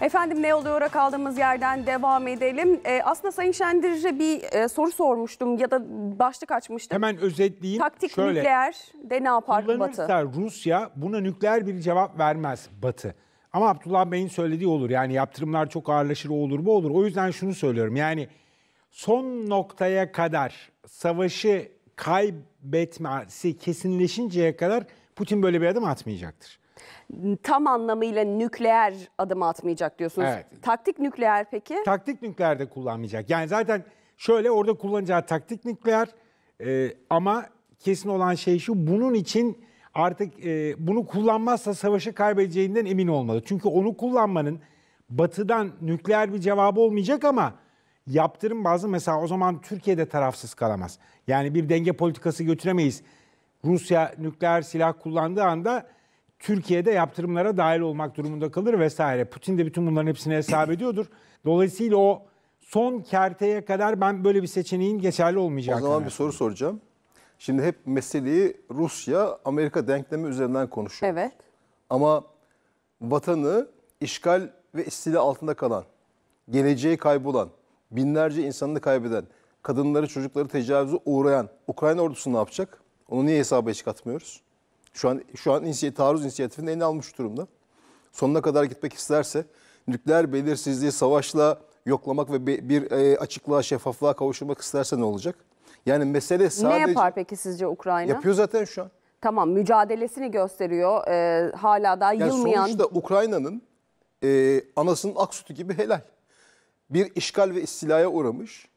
Efendim ne oluyor kaldığımız yerden devam edelim. E, aslında Sayın Şendir'e bir e, soru sormuştum ya da başlık açmıştım. Hemen özetleyeyim. Taktik Şöyle, nükleer de ne yapar Batı? Rusya buna nükleer bir cevap vermez Batı. Ama Abdullah Bey'in söylediği olur. Yani yaptırımlar çok ağırlaşır o olur bu olur. O yüzden şunu söylüyorum. Yani son noktaya kadar savaşı kaybetmesi kesinleşinceye kadar Putin böyle bir adım atmayacaktır tam anlamıyla nükleer adım atmayacak diyorsunuz. Evet. Taktik nükleer peki? Taktik nükleer de kullanmayacak. Yani zaten şöyle orada kullanacağı taktik nükleer e, ama kesin olan şey şu bunun için artık e, bunu kullanmazsa savaşı kaybedeceğinden emin olmalı. Çünkü onu kullanmanın batıdan nükleer bir cevabı olmayacak ama yaptırım bazı mesela o zaman Türkiye'de tarafsız kalamaz. Yani bir denge politikası götüremeyiz. Rusya nükleer silah kullandığı anda Türkiye'de yaptırımlara dahil olmak durumunda kalır vesaire. Putin de bütün bunların hepsini hesap ediyordur. Dolayısıyla o son kerteye kadar ben böyle bir seçeneğin geçerli olmayacağını. O zaman bir soru soracağım. Şimdi hep meseleyi Rusya Amerika denklemi üzerinden konuşuyor. Evet. Ama vatanı işgal ve istila altında kalan, geleceği kaybolan, binlerce insanını kaybeden, kadınları çocukları tecavüze uğrayan Ukrayna ordusu ne yapacak? Onu niye hesaba hiç katmıyoruz? Şu an şu an inisiyatif, taarruz inisiyatifini eline almış durumda. Sonuna kadar gitmek isterse nükleer belirsizliği savaşla yoklamak ve bir e, açıklığa, şeffaflığa kavuşturmak isterse ne olacak? Yani mesele sadece... Ne yapar peki sizce Ukrayna? Yapıyor zaten şu an. Tamam mücadelesini gösteriyor. Ee, hala daha yani yılmayan... Sonuçta Ukrayna'nın e, anasının ak sütü gibi helal. Bir işgal ve istilaya uğramış,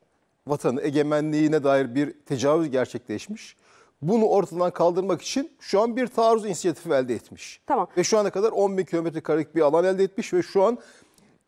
vatanı egemenliğine dair bir tecavüz gerçekleşmiş bunu ortadan kaldırmak için şu an bir taarruz inisiyatifi elde etmiş. Tamam. Ve şu ana kadar 10 bin kilometre karelik bir alan elde etmiş ve şu an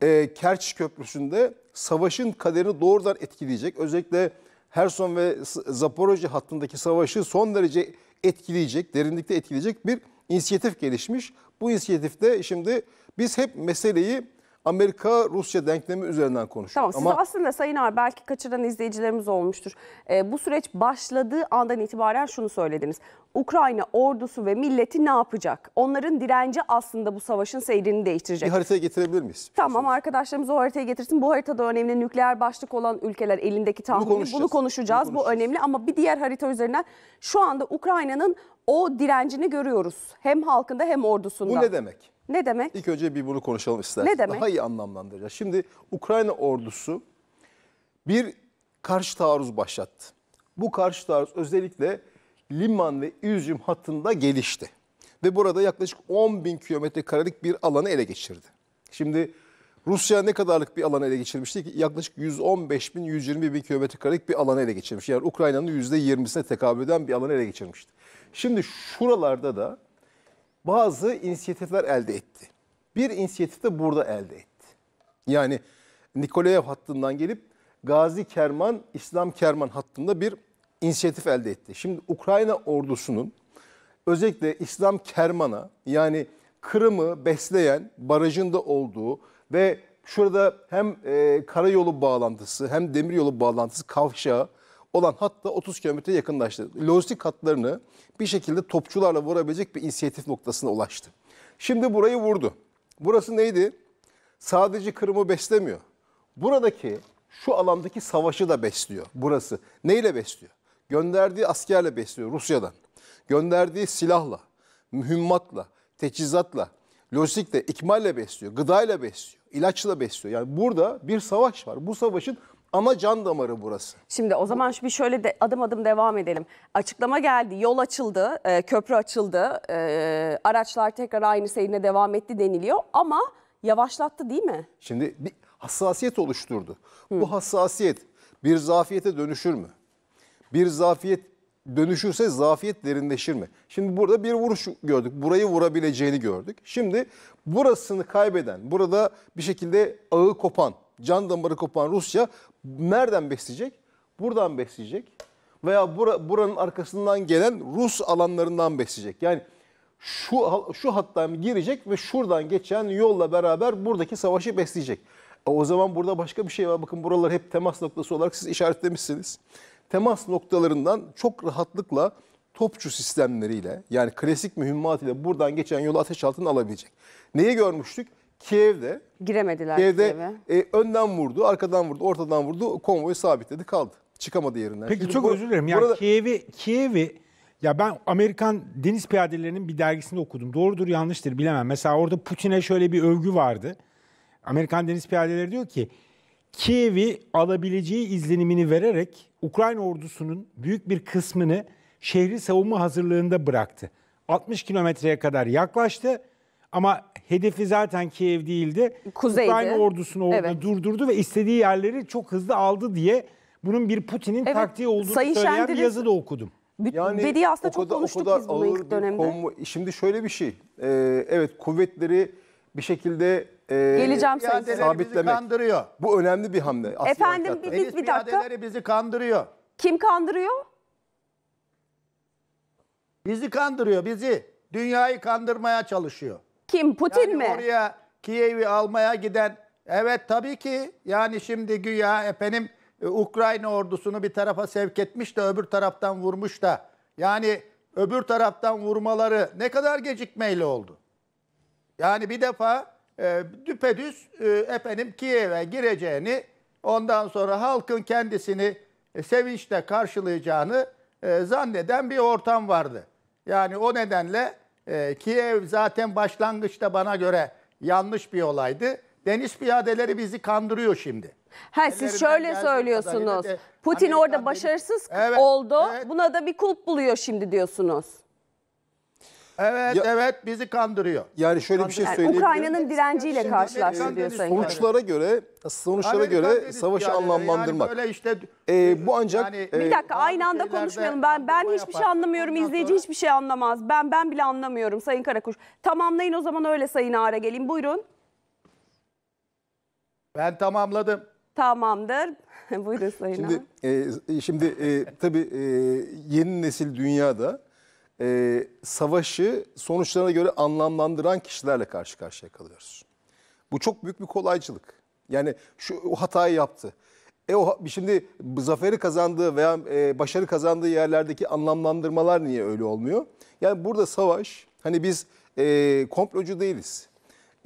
e, Kerç Köprüsü'nde savaşın kaderini doğrudan etkileyecek. Özellikle Herson ve Zaporojye hattındaki savaşı son derece etkileyecek, derinlikte etkileyecek bir inisiyatif gelişmiş. Bu inisiyatifte şimdi biz hep meseleyi Amerika-Rusya denklemi üzerinden konuşuyor. Tamam Ama... siz aslında Sayın Ağar belki kaçıran izleyicilerimiz olmuştur. E, bu süreç başladığı andan itibaren şunu söylediniz. Ukrayna ordusu ve milleti ne yapacak? Onların direnci aslında bu savaşın seyrini değiştirecek. Bir haritaya getirebilir miyiz? Tamam arkadaşlarımız o haritaya getirsin. Bu haritada önemli nükleer başlık olan ülkeler elindeki tahmini. Bunu konuşacağız. Bunu konuşacağız. Bunu konuşacağız. Bu önemli ama bir diğer harita üzerinden şu anda Ukrayna'nın o direncini görüyoruz. Hem halkında hem ordusunda. Bu ne demek? Ne demek? İlk önce bir bunu konuşalım istersen Ne demek? Daha iyi anlamlandıracağız. Şimdi Ukrayna ordusu bir karşı taarruz başlattı. Bu karşı taarruz özellikle Liman ve Üzüm hattında gelişti. Ve burada yaklaşık 10 bin kilometre karelik bir alanı ele geçirdi. Şimdi Rusya ne kadarlık bir alanı ele geçirmişti ki? Yaklaşık 115 bin, 120 bin kilometre karelik bir alanı ele geçirmiş. Yani Ukrayna'nın %20'sine tekabül eden bir alanı ele geçirmişti. Şimdi şuralarda da bazı inisiyatifler elde etti. Bir inisiyatif de burada elde etti. Yani Nikolayev hattından gelip Gazi Kerman, İslam Kerman hattında bir inisiyatif elde etti. Şimdi Ukrayna ordusunun özellikle İslam Kerman'a yani Kırım'ı besleyen barajında olduğu ve şurada hem e, karayolu bağlantısı hem demiryolu bağlantısı kavşağı olan hatta 30 kilometre yakınlaştı. Lojistik hatlarını bir şekilde topçularla vurabilecek bir inisiyatif noktasına ulaştı. Şimdi burayı vurdu. Burası neydi? Sadece Kırım'ı beslemiyor. Buradaki şu alandaki savaşı da besliyor burası. Neyle besliyor? Gönderdiği askerle besliyor Rusya'dan. Gönderdiği silahla, mühimmatla, teçhizatla, lojistikle, ikmalle besliyor, gıdayla besliyor, ilaçla besliyor. Yani burada bir savaş var. Bu savaşın ama can damarı burası. Şimdi o zaman bir şöyle de adım adım devam edelim. Açıklama geldi, yol açıldı, e, köprü açıldı, e, araçlar tekrar aynı seyrine devam etti deniliyor ama yavaşlattı değil mi? Şimdi bir hassasiyet oluşturdu. Hı. Bu hassasiyet bir zafiyete dönüşür mü? Bir zafiyet dönüşürse zafiyet derinleşir mi? Şimdi burada bir vuruş gördük. Burayı vurabileceğini gördük. Şimdi burasını kaybeden, burada bir şekilde ağı kopan, can damarı kopan Rusya Nereden besleyecek? Buradan besleyecek. Veya buranın arkasından gelen Rus alanlarından besleyecek. Yani şu şu hattan girecek ve şuradan geçen yolla beraber buradaki savaşı besleyecek. E o zaman burada başka bir şey var. Bakın buralar hep temas noktası olarak siz işaretlemişsiniz. Temas noktalarından çok rahatlıkla topçu sistemleriyle yani klasik mühimmat ile buradan geçen yolu ateş altına alabilecek. Neyi görmüştük? Kiev'de giremediler Kiev'de Kiev'e. e, önden vurdu, arkadan vurdu, ortadan vurdu. Konvoyu sabitledi, kaldı. Çıkamadı yerinden. Peki Şimdi çok bu, özür dilerim. Yani burada... Kiev'i Kiev'i ya ben Amerikan deniz piyadelerinin bir dergisinde okudum. Doğrudur yanlıştır bilemem. Mesela orada Putin'e şöyle bir övgü vardı. Amerikan deniz piyadeleri diyor ki Kiev'i alabileceği izlenimini vererek Ukrayna ordusunun büyük bir kısmını şehri savunma hazırlığında bıraktı. 60 kilometreye kadar yaklaştı ama Hedefi zaten Kiev değildi. Kuzeydi. Ukrayna ordusunu orada evet. durdurdu ve istediği yerleri çok hızlı aldı diye bunun bir Putin'in evet. taktiği olduğunu Sayın söyleyen Şendiriz... bir yazı da okudum. Yani dediği aslında kadar, çok konuştuk biz bunu ilk dönemde. Konvo- Şimdi şöyle bir şey. Ee, evet kuvvetleri bir şekilde e, Geleceğim Sabitlemek. kandırıyor. Bu önemli bir hamle. Efendim bir, bir, bir dakika. bizi kandırıyor. Kim kandırıyor? Bizi kandırıyor bizi. Dünyayı kandırmaya çalışıyor. Kim Putin yani mi? Oraya Kiev'i almaya giden evet tabii ki yani şimdi güya efendim e, Ukrayna ordusunu bir tarafa sevk etmiş de öbür taraftan vurmuş da yani öbür taraftan vurmaları ne kadar gecikmeyle oldu? Yani bir defa e, düpedüz e, efendim Kiev'e gireceğini ondan sonra halkın kendisini e, sevinçle karşılayacağını e, zanneden bir ortam vardı. Yani o nedenle e, Kiev zaten başlangıçta bana göre yanlış bir olaydı. Deniz piyadeleri bizi kandırıyor şimdi. Ha siz şöyle söylüyorsunuz. de- Putin Amerikan orada deniz- başarısız Evet, oldu. evet. Buna da bir kulp buluyor şimdi diyorsunuz. Evet Ya- evet bizi kandırıyor. Yani şöyle bir şey söyleyeyim. söyleyebilirim. Ukrayna'nın direnciyle karşılaştı diyor Sayın Kılıç. Sonuçlara göre sonuçlara Amerikan göre savaşı yani, anlamlandırmak. Yani böyle işte, Ee, bu ancak, e, Bir dakika aynı anda konuşmayalım. Ben ben anlama hiçbir şey anlamıyorum. Ondan İzleyici sonra- hiçbir şey anlamaz. Ben ben bile anlamıyorum Sayın Karakuş. Tamamlayın o zaman öyle Sayın Ağar'a gelin. Buyurun. Ben tamamladım. Tamamdır. Buyurun Sayın Ağar. Şimdi e, şimdi e, tabii e, yeni nesil dünyada e, savaşı sonuçlarına göre anlamlandıran kişilerle karşı karşıya kalıyoruz. Bu çok büyük bir kolaycılık. Yani şu o hatayı yaptı. E o şimdi zaferi kazandığı veya e, başarı kazandığı yerlerdeki anlamlandırmalar niye öyle olmuyor? Yani burada savaş hani biz e, komplocu değiliz.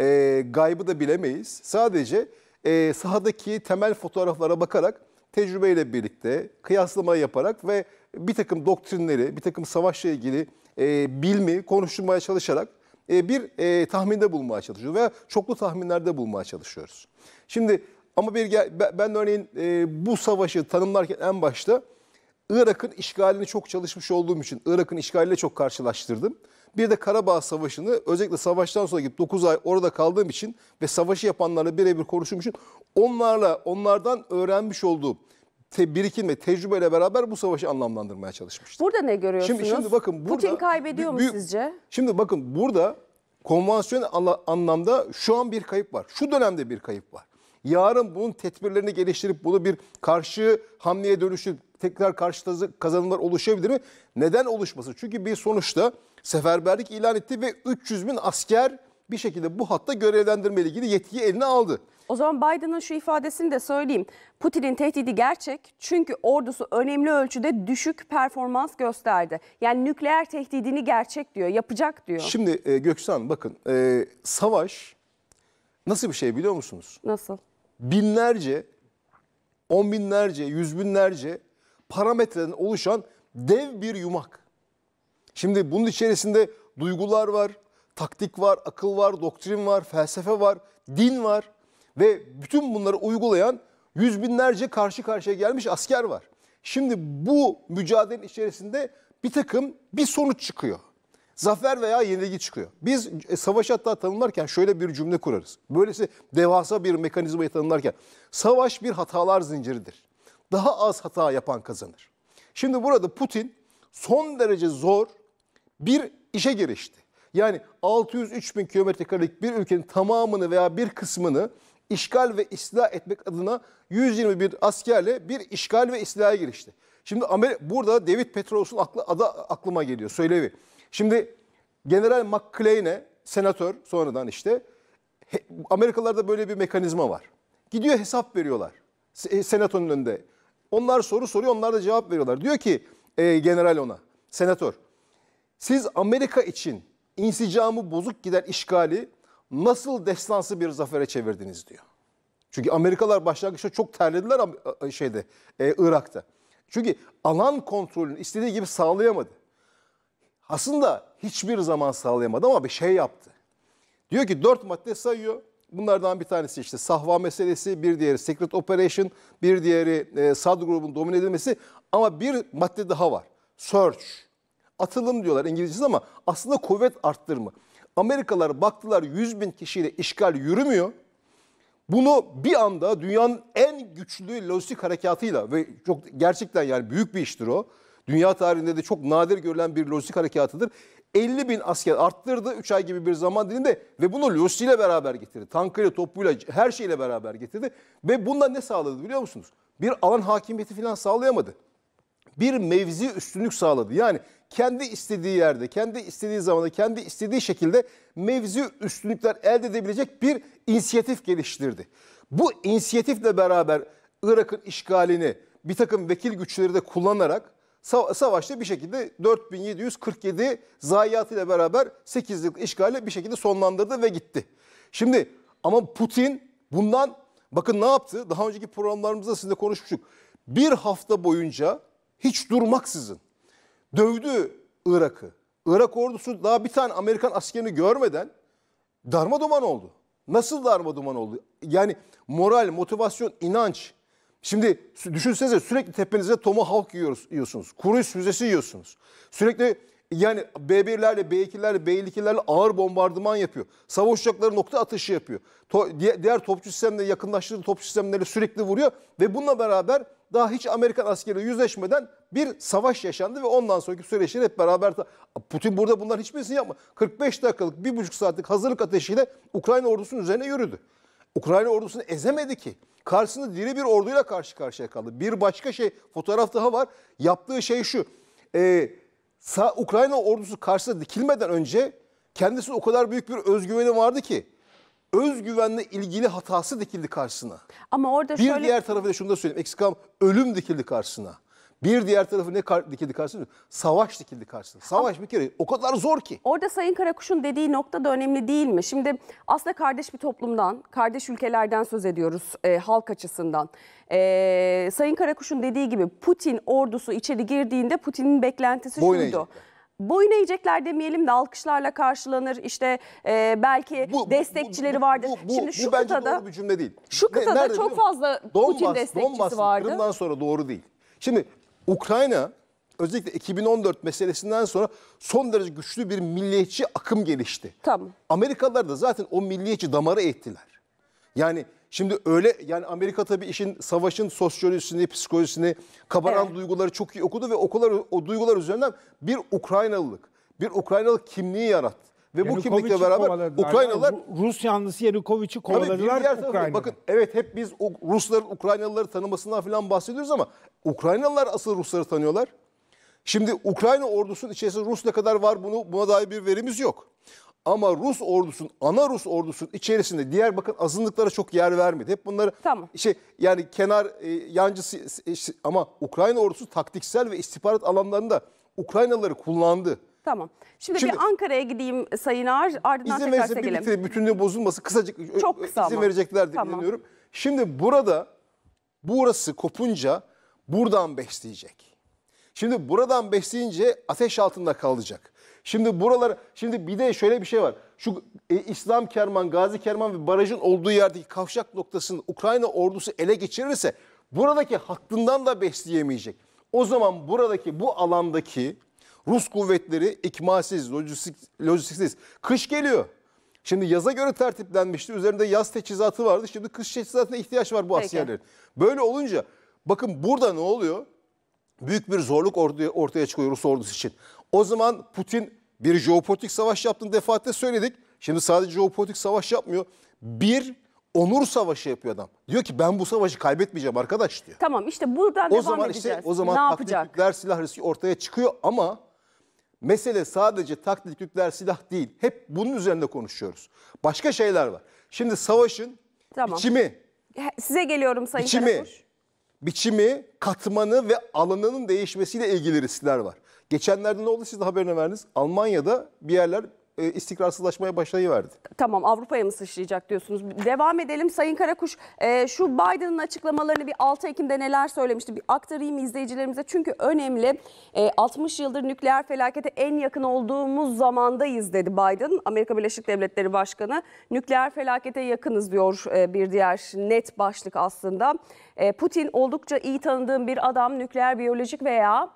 E, gaybı da bilemeyiz. Sadece e, sahadaki temel fotoğraflara bakarak tecrübeyle birlikte kıyaslama yaparak ve bir takım doktrinleri, bir takım savaşla ilgili e, bilmi konuşmaya çalışarak e, bir e, tahminde bulmaya çalışıyoruz veya çoklu tahminlerde bulmaya çalışıyoruz. Şimdi ama bir ben örneğin e, bu savaşı tanımlarken en başta Irak'ın işgalini çok çalışmış olduğum için Irak'ın işgaliyle çok karşılaştırdım. Bir de Karabağ Savaşı'nı özellikle savaştan sonra gidip 9 ay orada kaldığım için ve savaşı yapanlarla birebir konuşmuşum için onlarla onlardan öğrenmiş olduğum te, birikim ve tecrübeyle beraber bu savaşı anlamlandırmaya çalışmıştı. Burada ne görüyorsunuz? Şimdi, şimdi bakın burada Putin kaybediyor mu büyük, sizce? Şimdi bakın burada konvansiyon anlamda şu an bir kayıp var. Şu dönemde bir kayıp var. Yarın bunun tedbirlerini geliştirip bunu bir karşı hamleye dönüşüp tekrar karşı kazanımlar oluşabilir mi? Neden oluşmasın? Çünkü bir sonuçta seferberlik ilan etti ve 300 bin asker bir şekilde bu hatta görevlendirme ile ilgili yetkiyi eline aldı. O zaman Biden'ın şu ifadesini de söyleyeyim. Putin'in tehdidi gerçek çünkü ordusu önemli ölçüde düşük performans gösterdi. Yani nükleer tehdidini gerçek diyor, yapacak diyor. Şimdi e, Göksan bakın e, savaş nasıl bir şey biliyor musunuz? Nasıl? Binlerce, on binlerce, yüz binlerce parametreden oluşan dev bir yumak. Şimdi bunun içerisinde duygular var, taktik var, akıl var, doktrin var, felsefe var, din var. Ve bütün bunları uygulayan yüz binlerce karşı karşıya gelmiş asker var. Şimdi bu mücadelenin içerisinde bir takım bir sonuç çıkıyor. Zafer veya yenilgi çıkıyor. Biz e, savaş hatta tanımlarken şöyle bir cümle kurarız. Böylesi devasa bir mekanizmayı tanımlarken savaş bir hatalar zinciridir. Daha az hata yapan kazanır. Şimdi burada Putin son derece zor bir işe girişti. Yani 603 bin kilometre bir ülkenin tamamını veya bir kısmını işgal ve istila etmek adına 121 askerle bir işgal ve istilaya girişti. Şimdi Amerika, burada David Petraeus'un aklı, adı aklıma geliyor söylevi. Şimdi General McClain'e senatör sonradan işte Amerikalarda böyle bir mekanizma var. Gidiyor hesap veriyorlar e, senatonun önünde. Onlar soru soruyor onlar da cevap veriyorlar. Diyor ki e, general ona senatör siz Amerika için insicamı bozuk giden işgali nasıl destansı bir zafere çevirdiniz diyor. Çünkü Amerikalar başlangıçta çok terlediler şeyde e, Irak'ta. Çünkü alan kontrolünü istediği gibi sağlayamadı. Aslında hiçbir zaman sağlayamadı ama bir şey yaptı. Diyor ki dört madde sayıyor. Bunlardan bir tanesi işte sahva meselesi, bir diğeri secret operation, bir diğeri e, SAD grubun domine edilmesi. Ama bir madde daha var. Search. Atılım diyorlar İngilizce ama aslında kuvvet arttırma. Amerikalılar baktılar 100 bin kişiyle işgal yürümüyor. Bunu bir anda dünyanın en güçlü lojistik harekatıyla ve çok gerçekten yani büyük bir iştir o. Dünya tarihinde de çok nadir görülen bir lojistik harekatıdır. 50 bin asker arttırdı 3 ay gibi bir zaman dilinde ve bunu lojistiğiyle beraber getirdi. Tankıyla, topuyla, her şeyle beraber getirdi. Ve bundan ne sağladı biliyor musunuz? Bir alan hakimiyeti falan sağlayamadı. Bir mevzi üstünlük sağladı. Yani kendi istediği yerde, kendi istediği zamanda, kendi istediği şekilde mevzi üstünlükler elde edebilecek bir inisiyatif geliştirdi. Bu inisiyatifle beraber Irak'ın işgalini bir takım vekil güçleri de kullanarak savaşta bir şekilde 4747 zayiatıyla beraber 8 yıllık işgale bir şekilde sonlandırdı ve gitti. Şimdi ama Putin bundan bakın ne yaptı? Daha önceki programlarımızda sizinle konuşmuştuk. Bir hafta boyunca hiç durmaksızın dövdü Irak'ı. Irak ordusu daha bir tane Amerikan askerini görmeden darma duman oldu. Nasıl darma duman oldu? Yani moral, motivasyon, inanç. Şimdi düşünsenize sürekli tepenize tomahawk yiyoruz, yiyorsunuz. Kuru füzesi yiyorsunuz. Sürekli yani B1'lerle, B2'lerle, B52'lerle ağır bombardıman yapıyor. Savaş uçakları nokta atışı yapıyor. To diğer topçu sistemleri, yakınlaştırdığı topçu sistemleri sürekli vuruyor. Ve bununla beraber daha hiç Amerikan askeri yüzleşmeden bir savaş yaşandı ve ondan sonraki süreçleri hep beraber Putin burada bunların hiçbirisini yapma. 45 dakikalık, bir buçuk saatlik hazırlık ateşiyle Ukrayna ordusunun üzerine yürüdü. Ukrayna ordusunu ezemedi ki. Karşısında diri bir orduyla karşı karşıya kaldı. Bir başka şey, fotoğraf daha var. Yaptığı şey şu. E, ee, sağ, Ukrayna ordusu karşısında dikilmeden önce kendisine o kadar büyük bir özgüveni vardı ki özgüvenle ilgili hatası dikildi karşısına. Ama orada bir şöyle... diğer tarafı da şunu da söyleyeyim. Eksikam ölüm dikildi karşısına. Bir diğer tarafı ne dikildi karşısına? Savaş dikildi karşısına. Savaş Ama, bir kere o kadar zor ki. Orada Sayın Karakuş'un dediği nokta da önemli değil mi? Şimdi aslında kardeş bir toplumdan, kardeş ülkelerden söz ediyoruz e, halk açısından. E, Sayın Karakuş'un dediği gibi Putin ordusu içeri girdiğinde Putin'in beklentisi Boyun şuydu. Eğecekler boyun eğecekler demeyelim de alkışlarla karşılanır. İşte e, belki bu, destekçileri bu, vardır. Bu, bu, Şimdi şu bu bence kıtada, doğru bir cümle değil. Şu kıtada Nerede, çok fazla Donbas, Putin destekçisi Donbas, vardı. Kırım'dan sonra doğru değil. Şimdi Ukrayna özellikle 2014 meselesinden sonra son derece güçlü bir milliyetçi akım gelişti. Tamam. Amerikalılar da zaten o milliyetçi damarı ettiler. Yani Şimdi öyle yani Amerika tabii işin savaşın sosyolojisini, psikolojisini, kabaran evet. duyguları çok iyi okudu ve okular, o duygular üzerinden bir Ukraynalılık, bir Ukraynalı kimliği yarattı. Ve bu kimlikle beraber Ukraynalılar Rus yanlısı Yanukovic'i kovaladılar Ukrayna'da. bakın evet hep biz Rusların Ukraynalıları tanımasından falan bahsediyoruz ama Ukraynalılar asıl Rusları tanıyorlar. Şimdi Ukrayna ordusunun içerisinde Rus ne kadar var bunu buna dair bir verimiz yok. Ama Rus ordusun ana Rus ordusun içerisinde diğer bakın azınlıklara çok yer vermedi. Hep bunları tamam. şey yani kenar e, yancısı e, ama Ukrayna ordusu taktiksel ve istihbarat alanlarında Ukraynalıları kullandı. Tamam. Şimdi, Şimdi bir Ankara'ya gideyim Sayın Ağar. Ardından izin tekrar sevgilim. İzin bütünlüğü bozulması kısacık Çok kısa izin ama. verecekler diye tamam. Şimdi burada burası kopunca buradan besleyecek. Şimdi buradan besleyince ateş altında kalacak. Şimdi buralar şimdi bir de şöyle bir şey var. Şu e, İslam Kerman, Gazi Kerman ve barajın olduğu yerdeki kavşak noktasını Ukrayna ordusu ele geçirirse buradaki hakkından da besleyemeyecek. O zaman buradaki bu alandaki Rus kuvvetleri ikmalsiz, lojistik, lojistiksiz. Kış geliyor. Şimdi yaza göre tertiplenmişti. Üzerinde yaz teçhizatı vardı. Şimdi kış teçhizatına ihtiyaç var bu Peki. askerlerin. Böyle olunca bakın burada ne oluyor? büyük bir zorluk ortaya, çıkıyor Rus ordusu için. O zaman Putin bir jeopolitik savaş yaptığını defaatle söyledik. Şimdi sadece jeopolitik savaş yapmıyor. Bir onur savaşı yapıyor adam. Diyor ki ben bu savaşı kaybetmeyeceğim arkadaş diyor. Tamam işte buradan o devam zaman Işte, o zaman ne yapacak? Nükleer silah riski ortaya çıkıyor ama mesele sadece taktik nükleer silah değil. Hep bunun üzerinde konuşuyoruz. Başka şeyler var. Şimdi savaşın tamam. biçimi. Size geliyorum Sayın biçimi, Karakuş biçimi, katmanı ve alanının değişmesiyle ilgili riskler var. Geçenlerde ne oldu siz de haberini verdiniz. Almanya'da bir yerler e, istikrarsızlaşmaya başlayıverdi. Tamam Avrupa'ya mı sıçrayacak diyorsunuz. Devam edelim Sayın Karakuş. E, şu Biden'ın açıklamalarını bir 6 Ekim'de neler söylemişti bir aktarayım izleyicilerimize. Çünkü önemli e, 60 yıldır nükleer felakete en yakın olduğumuz zamandayız dedi Biden. Amerika Birleşik Devletleri Başkanı nükleer felakete yakınız diyor e, bir diğer net başlık aslında. E, Putin oldukça iyi tanıdığım bir adam nükleer biyolojik veya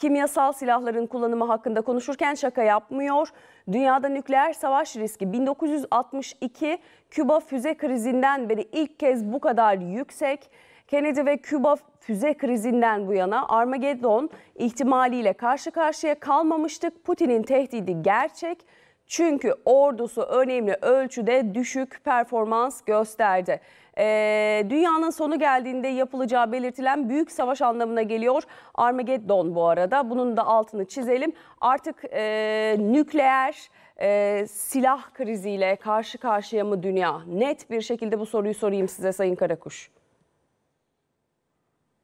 kimyasal silahların kullanımı hakkında konuşurken şaka yapmıyor. Dünyada nükleer savaş riski 1962 Küba füze krizinden beri ilk kez bu kadar yüksek. Kennedy ve Küba füze krizinden bu yana Armageddon ihtimaliyle karşı karşıya kalmamıştık. Putin'in tehdidi gerçek. Çünkü ordusu önemli ölçüde düşük performans gösterdi. Ee, dünyanın sonu geldiğinde yapılacağı belirtilen büyük savaş anlamına geliyor. Armageddon bu arada. Bunun da altını çizelim. Artık e, nükleer e, silah kriziyle karşı karşıya mı dünya? Net bir şekilde bu soruyu sorayım size Sayın Karakuş.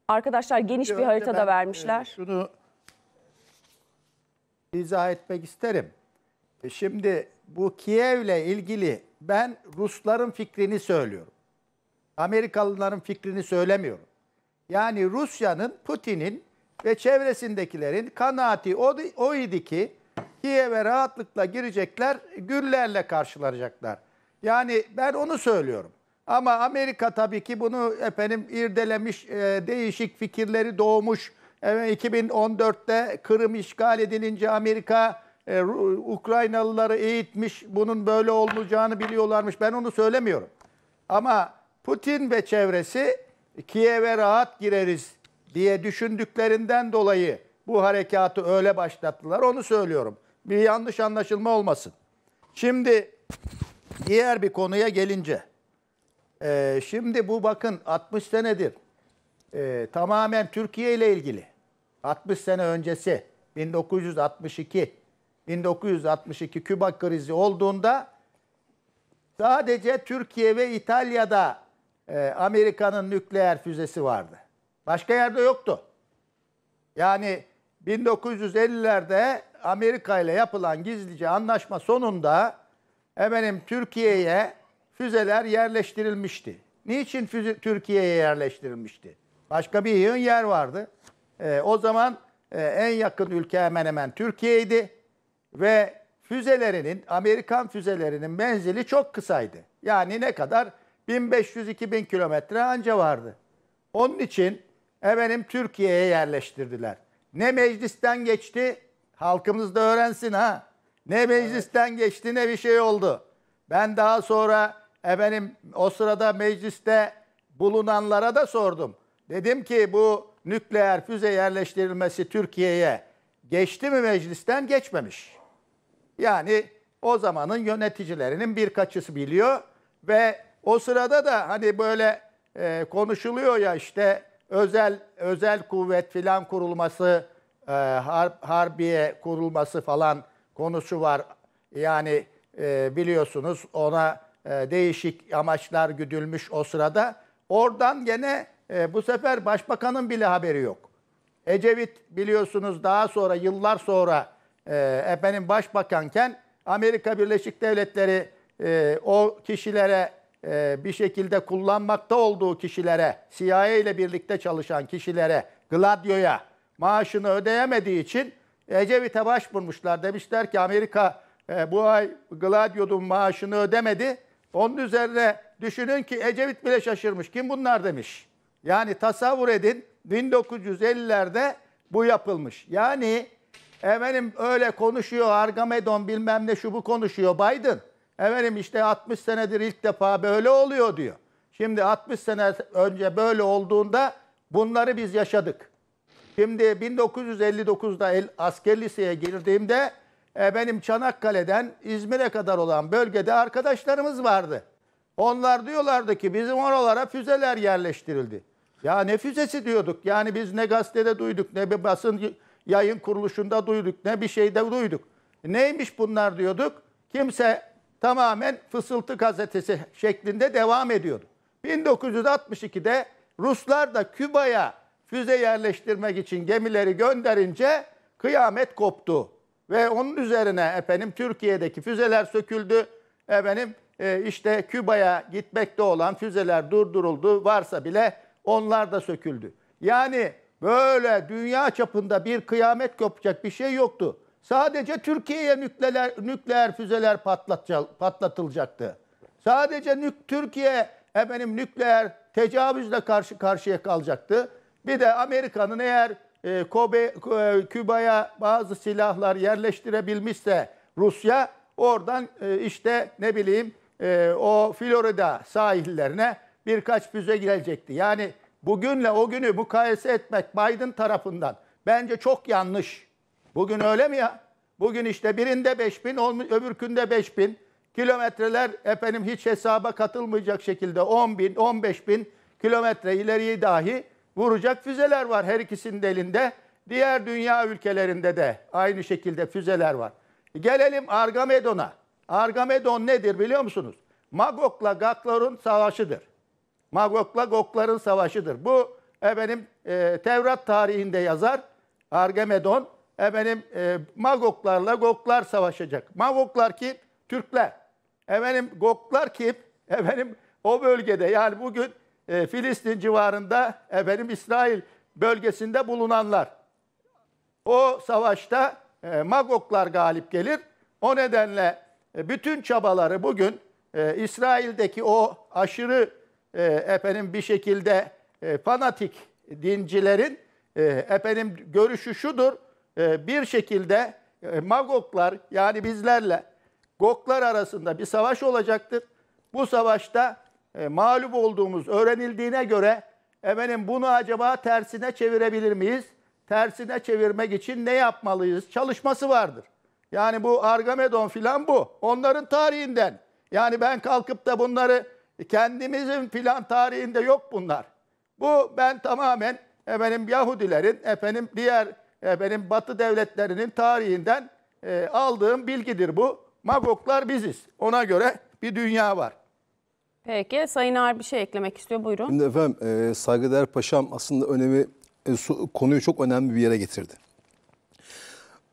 Arkadaşlar geniş bir harita da e, vermişler. Şunu izah etmek isterim. E, şimdi bu Kiev'le ilgili ben Rusların fikrini söylüyorum. Amerikalıların fikrini söylemiyorum. Yani Rusya'nın, Putin'in ve çevresindekilerin kanaati o, o idi ki Kiev'e rahatlıkla girecekler, güllerle karşılayacaklar. Yani ben onu söylüyorum. Ama Amerika tabii ki bunu efendim irdelemiş, e, değişik fikirleri doğmuş. Evet, 2014'te Kırım işgal edilince Amerika e, Ukraynalıları eğitmiş. Bunun böyle olmayacağını biliyorlarmış. Ben onu söylemiyorum. Ama Putin ve çevresi Kiev'e rahat gireriz diye düşündüklerinden dolayı bu harekatı öyle başlattılar. Onu söylüyorum. Bir yanlış anlaşılma olmasın. Şimdi diğer bir konuya gelince. Ee, şimdi bu bakın 60 senedir e, tamamen Türkiye ile ilgili. 60 sene öncesi 1962 1962 Küba krizi olduğunda sadece Türkiye ve İtalya'da e, Amerika'nın nükleer füzesi vardı. Başka yerde yoktu. Yani 1950'lerde Amerika ile yapılan gizlice anlaşma sonunda efendim Türkiye'ye füzeler yerleştirilmişti. Niçin füze, Türkiye'ye yerleştirilmişti? Başka bir yığın yer vardı. E, o zaman e, en yakın ülke hemen hemen Türkiye'ydi ve füzelerinin Amerikan füzelerinin menzili çok kısaydı. Yani ne kadar 1500-2000 kilometre anca vardı. Onun için efendim Türkiye'ye yerleştirdiler. Ne meclisten geçti, halkımız da öğrensin ha. Ne meclisten evet. geçti ne bir şey oldu. Ben daha sonra efendim o sırada mecliste bulunanlara da sordum. Dedim ki bu nükleer füze yerleştirilmesi Türkiye'ye geçti mi meclisten geçmemiş. Yani o zamanın yöneticilerinin birkaçısı biliyor ve o sırada da hani böyle e, konuşuluyor ya işte özel özel kuvvet filan kurulması, e, har, harbiye kurulması falan konusu var. Yani e, biliyorsunuz ona e, değişik amaçlar güdülmüş o sırada. Oradan gene e, bu sefer başbakanın bile haberi yok. Ecevit biliyorsunuz daha sonra yıllar sonra e, efendim başbakanken Amerika Birleşik Devletleri e, o kişilere e, bir şekilde kullanmakta olduğu kişilere, CIA ile birlikte çalışan kişilere, Gladio'ya maaşını ödeyemediği için Ecevit'e başvurmuşlar. Demişler ki Amerika e, bu ay Gladio'nun maaşını ödemedi. Onun üzerine düşünün ki Ecevit bile şaşırmış. Kim bunlar demiş. Yani tasavvur edin 1950'lerde bu yapılmış. Yani efendim öyle konuşuyor Argamedon bilmem ne şu bu konuşuyor Biden. Efendim işte 60 senedir ilk defa böyle oluyor diyor. Şimdi 60 sene önce böyle olduğunda bunları biz yaşadık. Şimdi 1959'da el, asker liseye girdiğimde e, benim Çanakkale'den İzmir'e kadar olan bölgede arkadaşlarımız vardı. Onlar diyorlardı ki bizim oralara füzeler yerleştirildi. Ya ne füzesi diyorduk. Yani biz ne gazetede duyduk, ne bir basın yayın kuruluşunda duyduk, ne bir şeyde duyduk. Neymiş bunlar diyorduk. Kimse tamamen fısıltı gazetesi şeklinde devam ediyordu. 1962'de Ruslar da Küba'ya füze yerleştirmek için gemileri gönderince kıyamet koptu. Ve onun üzerine efendim Türkiye'deki füzeler söküldü. Efendim e, işte Küba'ya gitmekte olan füzeler durduruldu. Varsa bile onlar da söküldü. Yani böyle dünya çapında bir kıyamet kopacak bir şey yoktu. Sadece Türkiye'ye nükleer, nükleer füzeler patlatılacaktı. Sadece nük, Türkiye efendim, nükleer tecavüzle karşı karşıya kalacaktı. Bir de Amerika'nın eğer e, Kobe, e, Küba'ya bazı silahlar yerleştirebilmişse Rusya oradan e, işte ne bileyim e, o Florida sahillerine birkaç füze gelecekti. Yani bugünle o günü mukayese etmek Biden tarafından bence çok yanlış. Bugün öyle mi ya? Bugün işte birinde 5 bin, öbürkünde 5 bin. Kilometreler efendim hiç hesaba katılmayacak şekilde 10 bin, 15 bin kilometre ileriye dahi vuracak füzeler var her ikisinin elinde. Diğer dünya ülkelerinde de aynı şekilde füzeler var. Gelelim Argamedon'a. Argamedon nedir biliyor musunuz? Magok'la Gaklar'ın savaşıdır. Magok'la Goklar'ın savaşıdır. Bu efendim e, Tevrat tarihinde yazar Argamedon efendim e, Magoklarla Goklar savaşacak. Magoklar kim? Türkler. Efendim Goklar kim? Efendim o bölgede yani bugün e, Filistin civarında efendim İsrail bölgesinde bulunanlar. O savaşta e, Magoklar galip gelir. O nedenle e, bütün çabaları bugün e, İsrail'deki o aşırı e, efendim bir şekilde e, fanatik dincilerin e, efendim görüşü şudur. Ee, bir şekilde e, Magoklar yani bizlerle Goklar arasında bir savaş olacaktır. Bu savaşta e, mağlup olduğumuz öğrenildiğine göre efendim bunu acaba tersine çevirebilir miyiz? Tersine çevirmek için ne yapmalıyız? Çalışması vardır. Yani bu Argamedon filan bu. Onların tarihinden. Yani ben kalkıp da bunları kendimizin filan tarihinde yok bunlar. Bu ben tamamen efendim Yahudilerin, efendim diğer e, benim Batı devletlerinin tarihinden e, aldığım bilgidir bu. Magoklar biziz. Ona göre bir dünya var. Peki Sayın Ağar bir şey eklemek istiyor. Buyurun. Şimdi efendim e, Saygıdeğer Paşam aslında önemi konuyu çok önemli bir yere getirdi.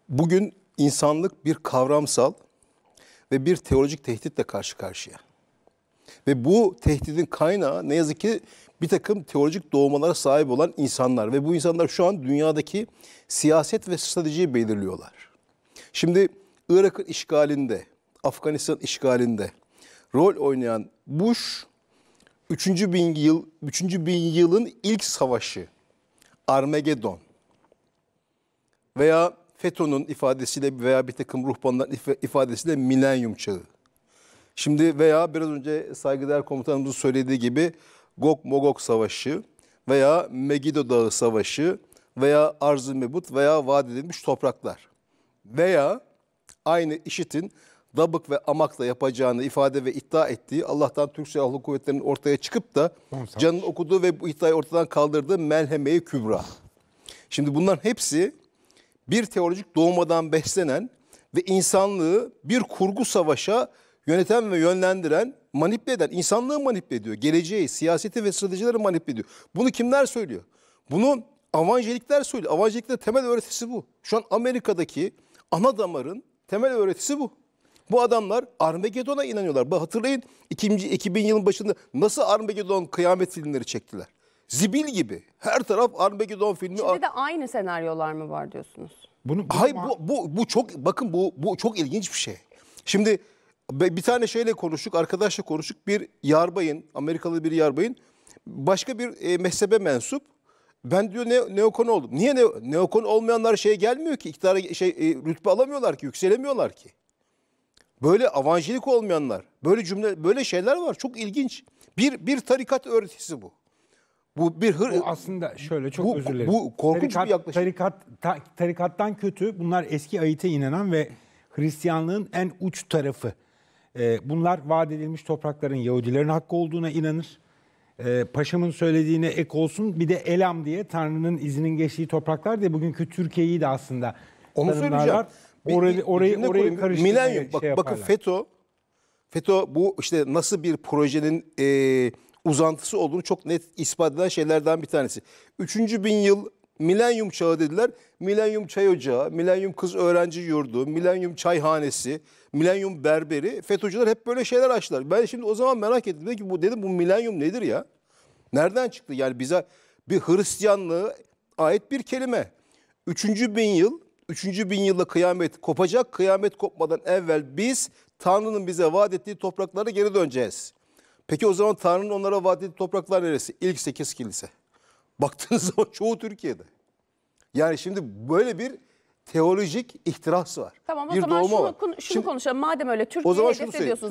Bugün insanlık bir kavramsal ve bir teolojik tehditle karşı karşıya. Ve bu tehdidin kaynağı ne yazık ki bir takım teolojik doğumalara sahip olan insanlar. Ve bu insanlar şu an dünyadaki siyaset ve stratejiyi belirliyorlar. Şimdi Irak'ın işgalinde, Afganistan işgalinde rol oynayan Bush, 3. bin yıl 3. bin yılın ilk savaşı Armageddon veya FETÖ'nün ifadesiyle veya bir takım ruhbanların ifadesiyle milenyum çağı. Şimdi veya biraz önce saygıdeğer komutanımızın söylediği gibi Gok Mogok Savaşı veya Megido Dağı Savaşı veya Arz-ı Mebut veya vaat edilmiş topraklar veya aynı IŞİD'in Dabık ve Amak'la yapacağını ifade ve iddia ettiği Allah'tan Türk Silahlı Kuvvetleri'nin ortaya çıkıp da canın okuduğu ve bu iddiayı ortadan kaldırdığı Melheme-i Kübra. Şimdi bunların hepsi bir teolojik doğmadan beslenen ve insanlığı bir kurgu savaşa yöneten ve yönlendiren, manipüle eden, insanlığı manipüle ediyor. Geleceği, siyaseti ve stratejileri manipüle ediyor. Bunu kimler söylüyor? Bunu avanjelikler söylüyor. Avanjeliklerin temel öğretisi bu. Şu an Amerika'daki ana damarın temel öğretisi bu. Bu adamlar Armageddon'a inanıyorlar. Bu hatırlayın 2000 yılın başında nasıl Armageddon kıyamet filmleri çektiler. Zibil gibi. Her taraf Armageddon filmi. Şimdi de aynı senaryolar mı var diyorsunuz? Bunu, bunu Hayır bu, bu, bu çok bakın bu, bu çok ilginç bir şey. Şimdi bir tane şeyle konuştuk, arkadaşla konuştuk. Bir yarbayın, Amerikalı bir yarbayın başka bir e, mezhebe mensup. Ben diyor ne, neokon oldum. Niye ne, neokon olmayanlar şeye gelmiyor ki? İktidara şey, e, rütbe alamıyorlar ki, yükselemiyorlar ki. Böyle avanjelik olmayanlar, böyle cümle, böyle şeyler var. Çok ilginç. Bir bir tarikat öğretisi bu. Bu bir hır... Bu aslında şöyle çok bu, özür dilerim. Bu korkunç tarikat, bir yaklaşım. Tarikat, ta, tarikattan kötü bunlar eski ayete inanan ve Hristiyanlığın en uç tarafı. Ee, bunlar vaat edilmiş toprakların Yahudilerin hakkı olduğuna inanır. Ee, paşamın söylediğine ek olsun bir de Elam diye Tanrı'nın izinin geçtiği topraklar diye bugünkü Türkiye'yi de aslında Onu söyleyeceğim. Bir, orayı orayı, orayı karıştırmaya Milenyum. Şey bakın FETÖ, FETÖ bu işte nasıl bir projenin e, uzantısı olduğunu çok net ispat eden şeylerden bir tanesi. Üçüncü bin yıl Milenyum çağı dediler. Milenyum çay ocağı, milenyum kız öğrenci yurdu, milenyum çayhanesi, milenyum berberi. FETÖ'cüler hep böyle şeyler açtılar. Ben şimdi o zaman merak ettim. Dedim ki bu, dedim, bu milenyum nedir ya? Nereden çıktı? Yani bize bir Hristiyanlığı ait bir kelime. Üçüncü bin yıl, üçüncü bin yılda kıyamet kopacak. Kıyamet kopmadan evvel biz Tanrı'nın bize vaat ettiği topraklara geri döneceğiz. Peki o zaman Tanrı'nın onlara vaat ettiği topraklar neresi? İlk sekiz kilise. Baktığınız zaman çoğu Türkiye'de. Yani şimdi böyle bir teolojik ihtiras var. Tamam o bir zaman şunu, var. şunu Şimdi- konuşalım. Madem öyle Türkiye'yi hedef ediyorsunuz.